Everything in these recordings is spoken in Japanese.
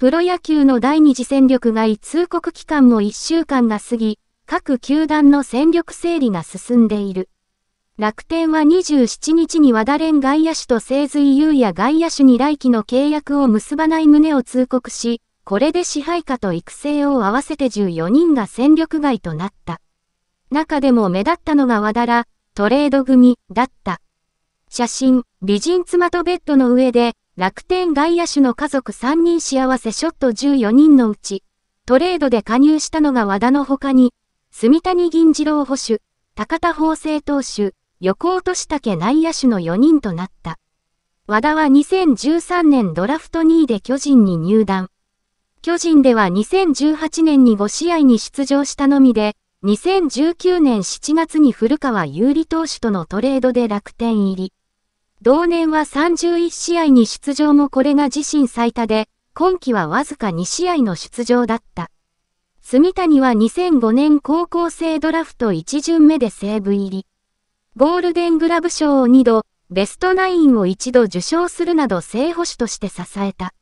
プロ野球の第二次戦力外通告期間も1週間が過ぎ、各球団の戦力整理が進んでいる。楽天は27日に和田連外野手と清水優也外野手に来季の契約を結ばない旨を通告し、これで支配下と育成を合わせて14人が戦力外となった。中でも目立ったのが和田ら、トレード組だった。写真、美人妻とベッドの上で、楽天外野手の家族3人幸せショット14人のうち、トレードで加入したのが和田の他に、住谷銀次郎捕手、高田法政投手、横尾俊武内野手の4人となった。和田は2013年ドラフト2位で巨人に入団。巨人では2018年に5試合に出場したのみで、2019年7月に古川有利投手とのトレードで楽天入り。同年は31試合に出場もこれが自身最多で、今季はわずか2試合の出場だった。住谷は2005年高校生ドラフト1巡目でセーブ入り。ゴールデングラブ賞を2度、ベストナインを1度受賞するなど正捕手として支えた。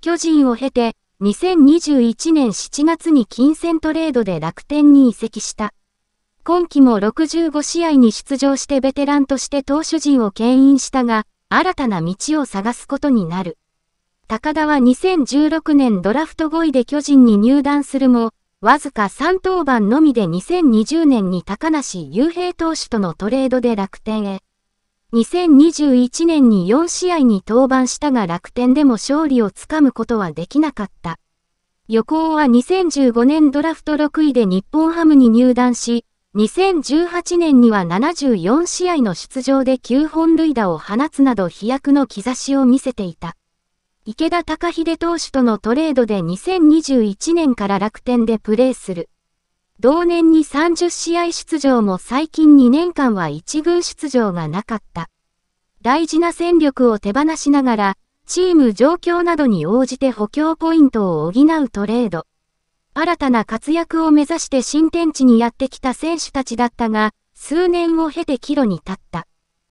巨人を経て、2021年7月に金銭トレードで楽天に移籍した。今季も65試合に出場してベテランとして投手陣を牽引したが、新たな道を探すことになる。高田は2016年ドラフト5位で巨人に入団するも、わずか3登板のみで2020年に高梨雄平投手とのトレードで楽天へ。2021年に4試合に登板したが楽天でも勝利をつかむことはできなかった。横尾は2015年ドラフト6位で日本ハムに入団し、2018年には74試合の出場で9本塁打を放つなど飛躍の兆しを見せていた。池田隆秀投手とのトレードで2021年から楽天でプレーする。同年に30試合出場も最近2年間は1軍出場がなかった。大事な戦力を手放しながら、チーム状況などに応じて補強ポイントを補うトレード。新たな活躍を目指して新天地にやってきた選手たちだったが、数年を経て帰路に立った。